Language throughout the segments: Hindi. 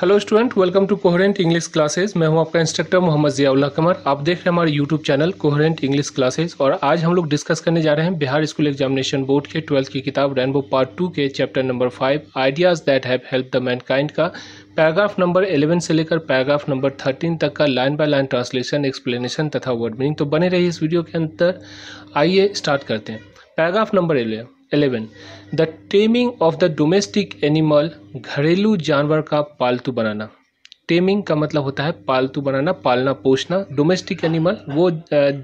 hello student welcome to coherent English classes मैं हूं आपका इंस्ट्रक्टर मोहम्मद जियाउल्ला कमर आप देख रहे हैं हमारे YouTube channel coherent English classes और आज हम लोग डिस्कस करने जा रहे हैं बिहार स्कूल एग्जामिनेशन बोर्ड के ट्वेल्थ की किताब रेनबो पार्ट टू के chapter number five ideas that have help the man का पैराग्राफ नंबर 11 से लेकर पैराग्राफ नंबर 13 तक का line by line translation explanation तथा वर्ड मीनिंग तो बने रही इस वीडियो के अंदर आइए स्टार्ट करते हैं paragraph number 11 eleven the taming of the domestic animal घरेलू जानवर का पालतू बनाना टेमिंग का मतलब होता है पालतू बनाना पालना पोषना डोमेस्टिक एनिमल वो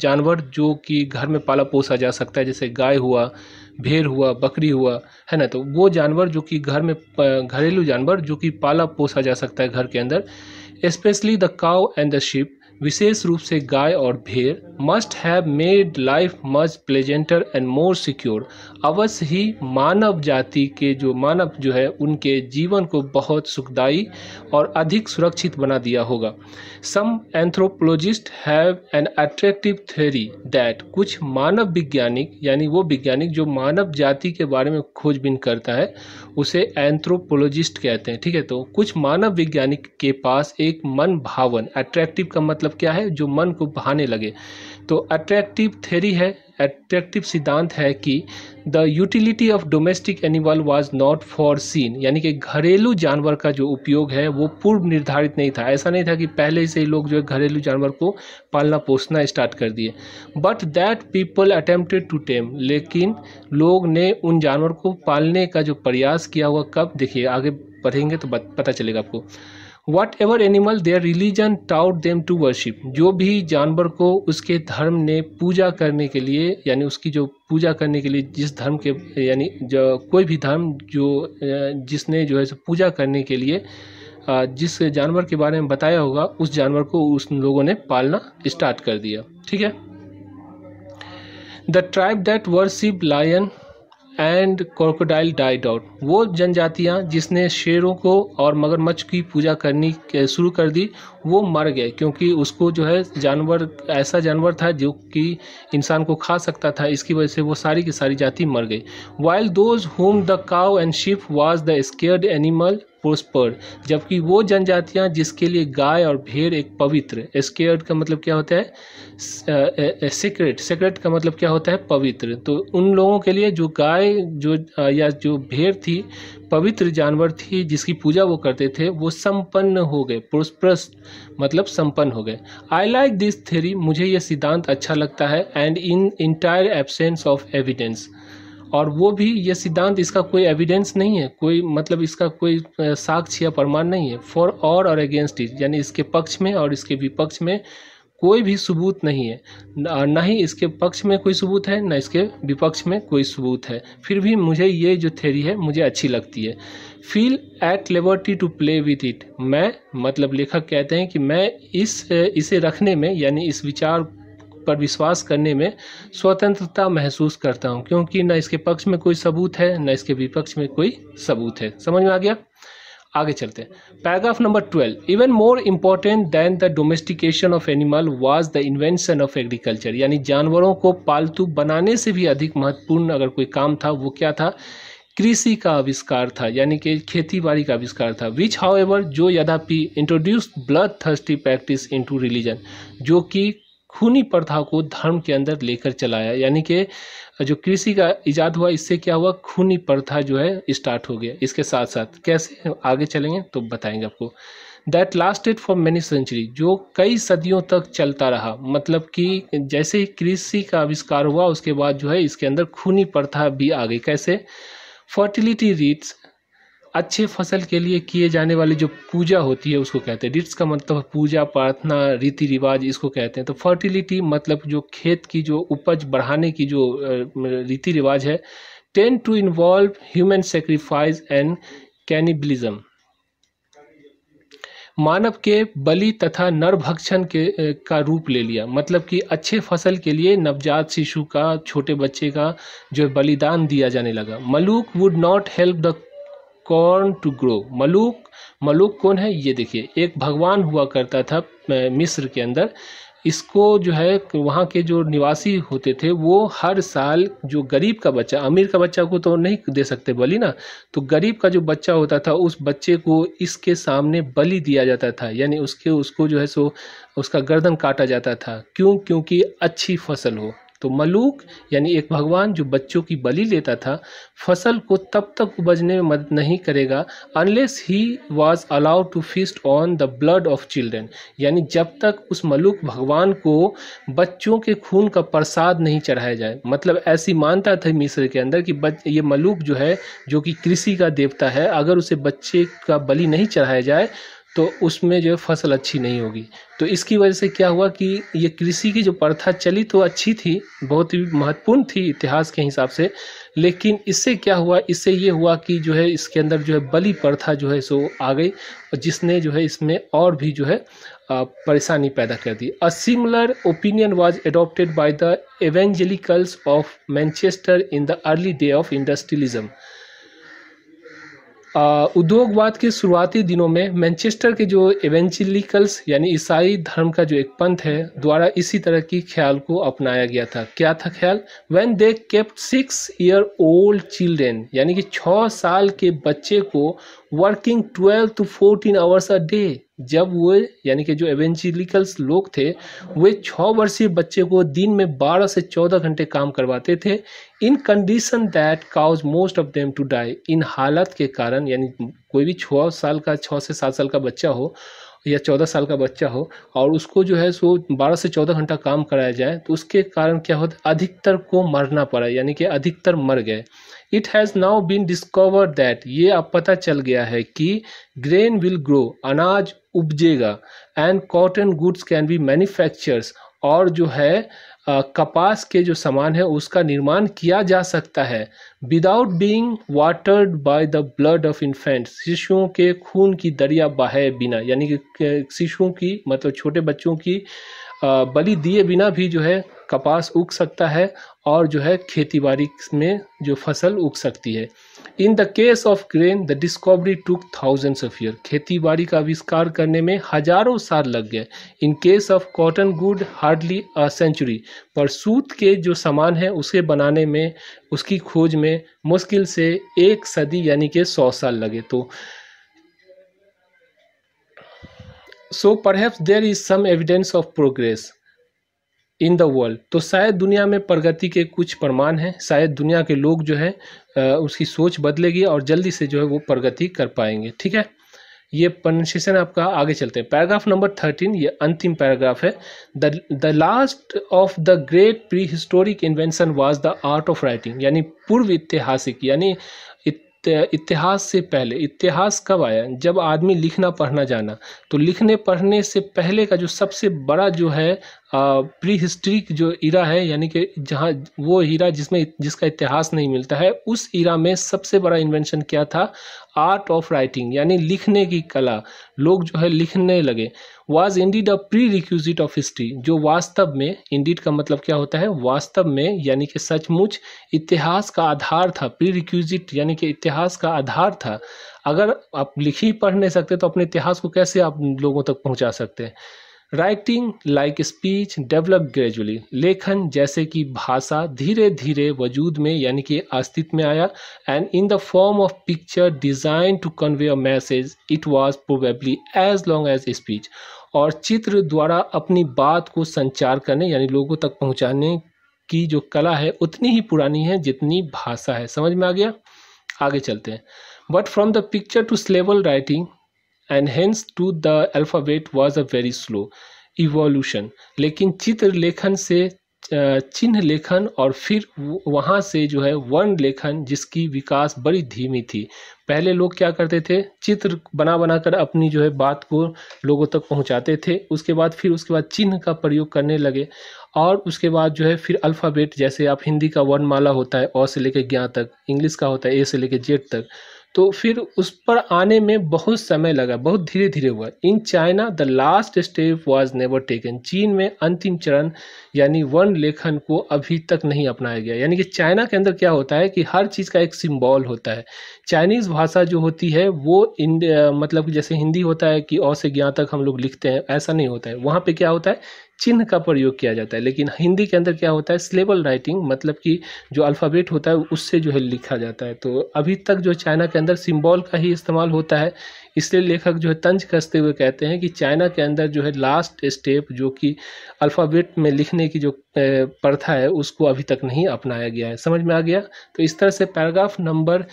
जानवर जो कि घर में पाला पोसा जा सकता है जैसे गाय हुआ भेड़ हुआ बकरी हुआ है ना तो वो जानवर जो कि घर में घरेलू जानवर जो कि पाला पोसा जा सकता है घर के अंदर specially the cow and the sheep विशेष रूप से गाय और भेड़ must have made life much pleasanter and more secure अवश्य ही मानव जाति के जो मानव जो है उनके जीवन को बहुत सुखदायी और अधिक सुरक्षित बना दिया होगा some anthropologist have an attractive theory that कुछ मानव वैज्ञानिक यानी वो वैज्ञानिक जो मानव जाति के बारे में खोजबीन करता है उसे एंथ्रोपोलॉजिस्ट कहते हैं ठीक है तो कुछ मानव वैज्ञानिक के पास एक मन भावन अट्रैक्टिव का मतलब क्या है जो मन को भाने लगे तो अट्रैक्टिव थेरी है अट्रैक्टिव सिद्धांत है कि the utility of domestic animal was not foreseen यानी कि घरेलू जानवर का जो उपयोग है वो पूर्व निर्धारित नहीं था ऐसा नहीं था कि पहले से ही लोग जो है घरेलू जानवर को पालना पोसना स्टार्ट कर दिए but that people attempted to tame लेकिन लोग ने उन जानवर को पालने का जो प्रयास किया हुआ कब देखिए आगे पढ़ेंगे तो पता चलेगा आपको whatever animal their religion taught them to worship जो भी जानवर को उसके धर्म ने पूजा करने के लिए यानी उसकी जो पूजा करने के लिए जिस धर्म के यानी जो कोई भी धर्म जो जिसने जो है सो पूजा करने के लिए जिस जानवर के बारे में बताया होगा उस जानवर को उस लोगों ने पालना स्टार्ट कर दिया ठीक है the tribe that worship lion and crocodile died out वो जनजातियाँ जिसने शेरों को और मगरमच्छ की पूजा करनी शुरू कर दी वो मर गए क्योंकि उसको जो है जानवर ऐसा जानवर था जो कि इंसान को खा सकता था इसकी वजह से वो सारी की सारी जाति मर गई wild those whom the cow and sheep was the scared animal पर जबकि वो जनजातियाँ जिसके लिए गाय और भेड़ एक पवित्र स्केर्ड का मतलब क्या होता है secret secret uh, uh, uh, का मतलब क्या होता है पवित्र तो उन लोगों के लिए जो गाय जो या जो भेड़ थी पवित्र जानवर थी जिसकी पूजा वो करते थे वो संपन्न हो गए प्रोस्प्रस मतलब संपन्न हो गए आई लाइक दिस थेरी मुझे ये सिद्धांत अच्छा लगता है and in entire absence of evidence और वो भी ये सिद्धांत इसका कोई एविडेंस नहीं है कोई मतलब इसका कोई साक्ष्य या प्रमाण नहीं है फॉर और और अगेंस्ट इट यानी इसके पक्ष में और इसके विपक्ष में कोई भी सबूत नहीं है ना ही इसके पक्ष में कोई सबूत है ना इसके विपक्ष में कोई सबूत है फिर भी मुझे ये जो थेरी है मुझे अच्छी लगती है feel at liberty to play with it मैं मतलब लेखक कहते हैं कि मैं इस इसे रखने में यानी इस विचार पर विश्वास करने में स्वतंत्रता महसूस करता हूँ क्योंकि न इसके पक्ष में कोई सबूत है न इसके विपक्ष में कोई सबूत है समझ में आ गया आगे चलते हैं paragraph number twelve even more important than the domestication of animal was the invention of agriculture यानी जानवरों को पालतू बनाने से भी अधिक महत्वपूर्ण अगर कोई काम था वो क्या था कृषि का आविष्कार था यानी कि खेती बाड़ी का आविष्कार था विच हाउ एवर जो यद्यपि introduce bloodthirsty practice into religion जो कि खूनी प्रथा को धर्म के अंदर लेकर चलाया यानी कि जो कृषि का इजाद हुआ इससे क्या हुआ खूनी प्रथा जो है स्टार्ट हो गया इसके साथ साथ कैसे आगे चलेंगे तो बताएंगे आपको that lasted for many century जो कई सदियों तक चलता रहा मतलब कि जैसे ही कृषि का आविष्कार हुआ उसके बाद जो है इसके अंदर खूनी प्रथा भी आ गई कैसे फर्टिलिटी रीट्स अच्छे फसल के लिए किए जाने वाली जो पूजा होती है उसको कहते हैं रिट्स का मतलब पूजा प्रार्थना रीति रिवाज इसको कहते हैं तो फर्टिलिटी मतलब जो खेत की जो उपज बढ़ाने की जो रीति रिवाज है tend to involve human sacrifice and cannibalism मानव के बलि तथा नरभक्षण के का रूप ले लिया मतलब कि अच्छे फसल के लिए नवजात शिशु का छोटे बच्चे का जो बलिदान दिया जाने लगा Moloch would not help the corn to grow Moloch Moloch कौन है ये देखिए एक भगवान हुआ करता था मिस्र के अंदर इसको जो है वहाँ के जो निवासी होते थे वो हर साल जो गरीब का बच्चा अमीर का बच्चा को तो नहीं दे सकते बलि ना तो गरीब का जो बच्चा होता था उस बच्चे को इसके सामने बलि दिया जाता था यानी उसके उसको जो है सो उसका गर्दन काटा जाता था क्यों क्योंकि अच्छी फसल हो तो मलूक यानी एक भगवान जो बच्चों की बलि लेता था फसल को तब तक उपजने में मदद नहीं करेगा unless he was allowed to feast on the blood of children यानी जब तक उस मलूक भगवान को बच्चों के खून का प्रसाद नहीं चढ़ाया जाए मतलब ऐसी मानता था मिस्र के अंदर कि ये मलूक जो है जो कि कृषि का देवता है अगर उसे बच्चे का बलि नहीं चढ़ाया जाए तो उसमें जो है फसल अच्छी नहीं होगी तो इसकी वजह से क्या हुआ कि ये कृषि की जो प्रथा चली तो अच्छी थी बहुत ही महत्वपूर्ण थी इतिहास के हिसाब से लेकिन इससे क्या हुआ इससे ये हुआ कि जो है इसके अंदर जो है बलि प्रथा जो है सो आ गई और जिसने जो है इसमें और भी जो है परेशानी पैदा कर दी a similar opinion was adopted by the evangelicals of Manchester in the early day of industrialism उद्योगवाद के शुरुआती दिनों में मैनचेस्टर के जो एवेंचिलिकल्स यानी ईसाई धर्म का जो एक पंथ है द्वारा इसी तरह की ख्याल को अपनाया गया था क्या था ख्याल when they kept six year old children यानी कि छः साल के बच्चे को working twelve to fourteen hours a day जब वो यानी कि जो एवेंजिलिकल्स लोग थे वे छः वर्षीय बच्चे को दिन में 12 से 14 घंटे काम करवाते थे in condition that cause most of them to die इन हालत के कारण यानी कोई भी छः साल का छः से सात साल का बच्चा हो या चौदह साल का बच्चा हो और उसको जो है सो बारह से चौदह घंटा काम कराया जाए तो उसके कारण क्या होता अधिकतर को मरना पड़ा यानी कि अधिकतर मर गए it has now been discover that ये अब पता चल गया है कि ग्रेन विल ग्रो अनाज उपजेगा and cotton goods can be manufactures और जो है आ, कपास के जो सामान है उसका निर्माण किया जा सकता है without being watered by the blood of infants शिशुओं के खून की दरिया बहे बिना यानी कि शिशुओं की मतलब छोटे बच्चों की आ, बलि दिए बिना भी जो है कपास उग सकता है और जो है खेतीबाड़ी में जो फसल उग सकती है in the case of grain the discovery took thousands of year खेती बाड़ी का आविष्कार करने में हजारों साल लग गए in case of cotton good hardly a century पर सूत के जो सामान है उसे बनाने में उसकी खोज में मुश्किल से एक सदी यानी कि सौ साल लगे तो so perhaps there is some evidence of progress in the world तो शायद दुनिया में प्रगति के कुछ प्रमाण हैं शायद दुनिया के लोग जो है उसकी सोच बदलेगी और जल्दी से जो है वो प्रगति कर पाएंगे ठीक है ये प्रनशिएशन आपका आगे चलते हैं पैराग्राफ नंबर थर्टीन ये अंतिम पैराग्राफ है the the last of the great prehistoric invention was the art of writing यानी पूर्व ऐतिहासिक यानी इतिहास से पहले इतिहास कब आया जब आदमी लिखना पढ़ना जाना तो लिखने पढ़ने से पहले का जो सबसे बड़ा जो है प्री हिस्ट्रिक जो ईरा है यानी कि जहाँ वो हीरा जिसमें जिसका इतिहास नहीं मिलता है उस ईरा में सबसे बड़ा इन्वेंशन क्या था आर्ट ऑफ राइटिंग यानी लिखने की कला लोग जो है लिखने लगे was indeed a prerequisite of history जो वास्तव में इंडीड का मतलब क्या होता है वास्तव में यानी कि सचमुच इतिहास का आधार था प्री रिक्यूजिट यानी कि इतिहास का आधार था अगर आप लिख ही पढ़ नहीं सकते तो अपने इतिहास को कैसे आप लोगों तक पहुँचा सकते हैं writing like speech develop gradually लेखन जैसे कि भाषा धीरे धीरे वजूद में यानी कि अस्तित्व में आया and in the form of picture design to convey a message it was probably as long as speech और चित्र द्वारा अपनी बात को संचार करने यानी लोगों तक पहुंचाने की जो कला है उतनी ही पुरानी है जितनी भाषा है समझ में आ गया आगे चलते हैं but from the picture to syllable writing and hence to the alphabet was a very slow evolution लेकिन चित्र लेखन से चिन्ह लेखन और फिर वहाँ से जो है वर्ण लेखन जिसकी विकास बड़ी धीमी थी पहले लोग क्या करते थे चित्र बना बना कर अपनी जो है बात को लोगों तक पहुँचाते थे उसके बाद फिर उसके बाद चिन्ह का प्रयोग करने लगे और उसके बाद जो है फिर अल्फ़ाबेट जैसे आप हिंदी का वर्णमाला होता है अ से लेकर ज्ञा तक इंग्लिश का होता है ए से लेकर जेड तक तो फिर उस पर आने में बहुत समय लगा बहुत धीरे धीरे हुआ in China the last step was never taken चीन में अंतिम चरण यानी वन लेखन को अभी तक नहीं अपनाया गया यानी कि चाइना के अंदर क्या होता है कि हर चीज़ का एक सिम्बॉल होता है चाइनीज़ भाषा जो होती है वो इन मतलब जैसे हिंदी होता है कि औ से ज्ञा तक हम लोग लिखते हैं ऐसा नहीं होता है वहाँ पर क्या होता है चिन्ह का प्रयोग किया जाता है लेकिन हिंदी के अंदर क्या होता है स्लेबल राइटिंग मतलब कि जो अल्फ़ाबेट होता है उससे जो है लिखा जाता है तो अभी तक जो चाइना के अंदर सिम्बॉल का ही इस्तेमाल होता है इसलिए लेखक जो है तंज कसते हुए कहते हैं कि चाइना के अंदर जो है लास्ट स्टेप जो कि अल्फ़ाबेट में लिखने की जो प्रथा है उसको अभी तक नहीं अपनाया गया है समझ में आ गया तो इस तरह से पैराग्राफ नंबर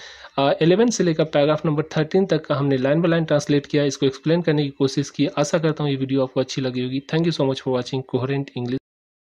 एलेवन से लेकर पैराग्राफ नंबर थर्टीन तक का हमने लाइन बाय लाइन ट्रांसलेट किया इसको एक्सप्लेन करने की कोशिश की आशा करता हूँ ये वीडियो आपको अच्छी लगी होगी thank you so much for watching coherent English